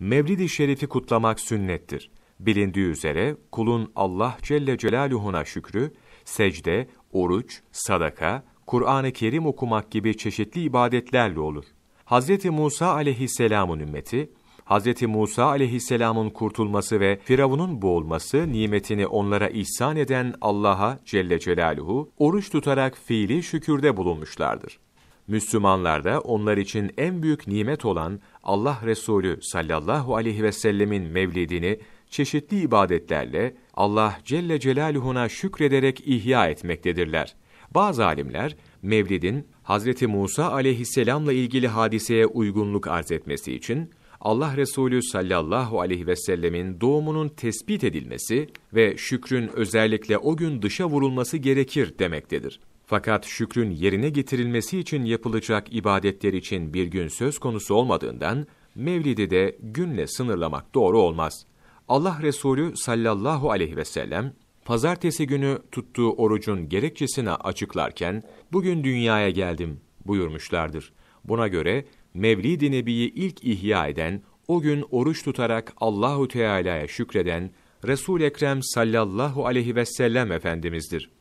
Mevlid-i Şerif'i kutlamak sünnettir. Bilindiği üzere kulun Allah Celle Celaluhu'na şükrü, secde, oruç, sadaka, Kur'an-ı Kerim okumak gibi çeşitli ibadetlerle olur. Hz. Musa aleyhisselamın ümmeti, Hz. Musa aleyhisselamın kurtulması ve Firavun'un boğulması nimetini onlara ihsan eden Allah'a Celle Celaluhu, oruç tutarak fiili şükürde bulunmuşlardır. Müslümanlar da onlar için en büyük nimet olan Allah Resulü sallallahu aleyhi ve sellemin mevlidini çeşitli ibadetlerle Allah Celle Celaluhu'na şükrederek ihya etmektedirler. Bazı alimler mevlidin Hazreti Musa aleyhisselamla ilgili hadiseye uygunluk arz etmesi için Allah Resulü sallallahu aleyhi ve sellemin doğumunun tespit edilmesi ve şükrün özellikle o gün dışa vurulması gerekir demektedir. Fakat şükrün yerine getirilmesi için yapılacak ibadetler için bir gün söz konusu olmadığından, Mevlid'i de günle sınırlamak doğru olmaz. Allah Resulü sallallahu aleyhi ve sellem, pazartesi günü tuttuğu orucun gerekçesine açıklarken, bugün dünyaya geldim buyurmuşlardır. Buna göre, Mevlid-i Nebi'yi ilk ihya eden, o gün oruç tutarak Allahu Teala'ya şükreden Resul Ekrem sallallahu aleyhi ve sellem efendimizdir.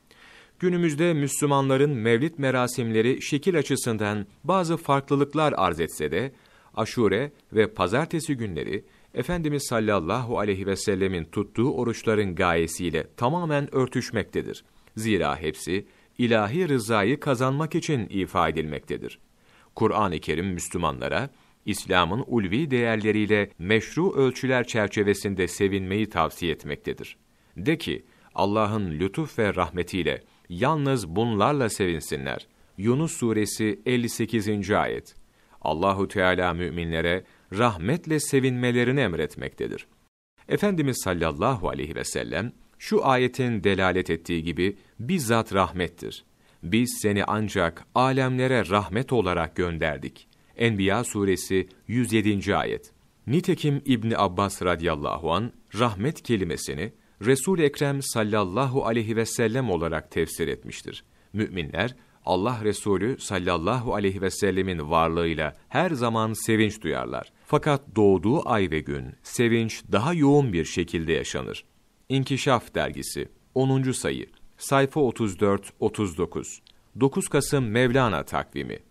Günümüzde Müslümanların mevlid merasimleri şekil açısından bazı farklılıklar arz etse de, aşure ve pazartesi günleri Efendimiz sallallahu aleyhi ve sellemin tuttuğu oruçların gayesiyle tamamen örtüşmektedir. Zira hepsi ilahi rızayı kazanmak için ifa edilmektedir. Kur'an-ı Kerim Müslümanlara, İslam'ın ulvi değerleriyle meşru ölçüler çerçevesinde sevinmeyi tavsiye etmektedir. De ki, Allah'ın lütuf ve rahmetiyle Yalnız bunlarla sevinsinler. Yunus suresi 58. ayet. Allahu Teala müminlere rahmetle sevinmelerini emretmektedir. Efendimiz sallallahu aleyhi ve sellem şu ayetin delalet ettiği gibi bizzat rahmettir. Biz seni ancak alemlere rahmet olarak gönderdik. Enbiya suresi 107. ayet. Nitekim İbni Abbas radıyallahu an rahmet kelimesini Resul Ekrem sallallahu aleyhi ve sellem olarak tefsir etmiştir. Müminler Allah Resulü sallallahu aleyhi ve sellemin varlığıyla her zaman sevinç duyarlar. Fakat doğduğu ay ve gün sevinç daha yoğun bir şekilde yaşanır. İnkişaf dergisi 10. sayı sayfa 34 39 9 Kasım Mevlana takvimi